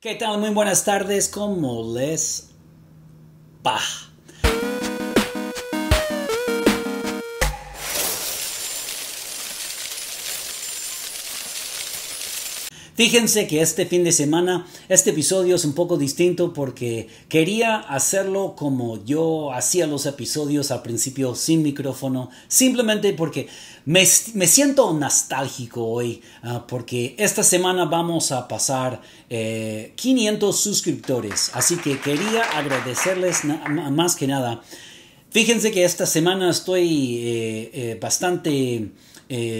¿Qué tal? Muy buenas tardes, ¿cómo les va? Fíjense que este fin de semana, este episodio es un poco distinto porque quería hacerlo como yo hacía los episodios al principio sin micrófono, simplemente porque me, siento nostálgico hoy, ah, porque esta semana vamos a pasar 500 eh, suscriptores, así que quería agradecerles más que nada. Fíjense que esta semana estoy eh, eh, bastante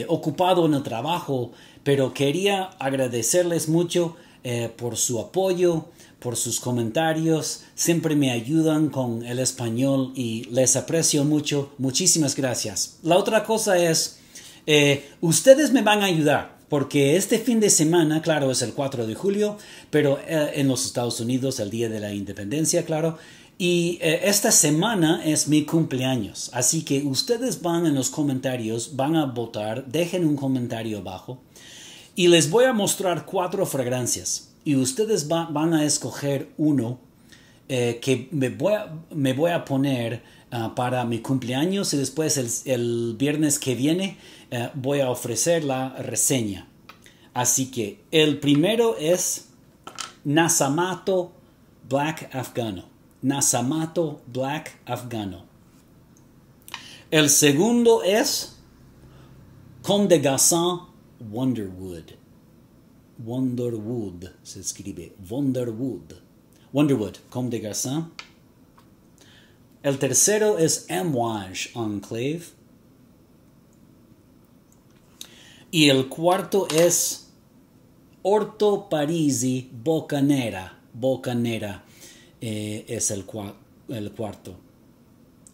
ocupado en el trabajo pero quería agradecerles mucho eh, por su apoyo, por sus comentarios, siempre me ayudan con el español y les aprecio mucho, muchísimas gracias. La otra cosa es, eh, ustedes me van a ayudar porque este fin de semana, claro, es el 4 de julio, pero eh, en los Estados Unidos, el Día de la Independencia, claro, y eh, esta semana es mi cumpleaños, así que ustedes van en los comentarios, van a votar, dejen un comentario abajo y les voy a mostrar cuatro fragancias y ustedes van a escoger uno eh, que me voy a, poner ah, para mi cumpleaños y después el, viernes que viene eh, voy a ofrecer la reseña. Así que el primero es Nasamato Black Afgano. Nasamato Black afgano. El segundo es Conde de Gassin Wonderwood. Wonderwood se escribe. Wonderwood. Wonderwood, Comte de El tercero es Amouage Enclave. Y el cuarto es Orto Parisi Bocanera. Bocanera. Eh, es el, cuarto.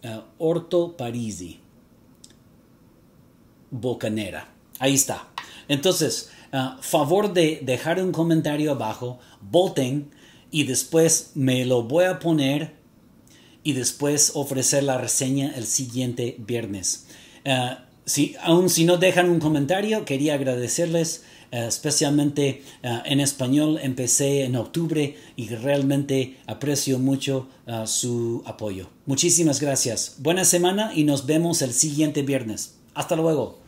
Eh, Orto Parisi. Bocanera. Ahí está. Entonces, eh, favor de dejar un comentario abajo, voten y después me lo voy a poner y después ofrecer la reseña el siguiente viernes si, aun si no dejan un comentario, quería agradecerles. Eh, especialmente eh, en español empecé en octubre y realmente aprecio mucho eh, su apoyo. Muchísimas gracias. Buena semana y nos vemos el siguiente viernes. Hasta luego.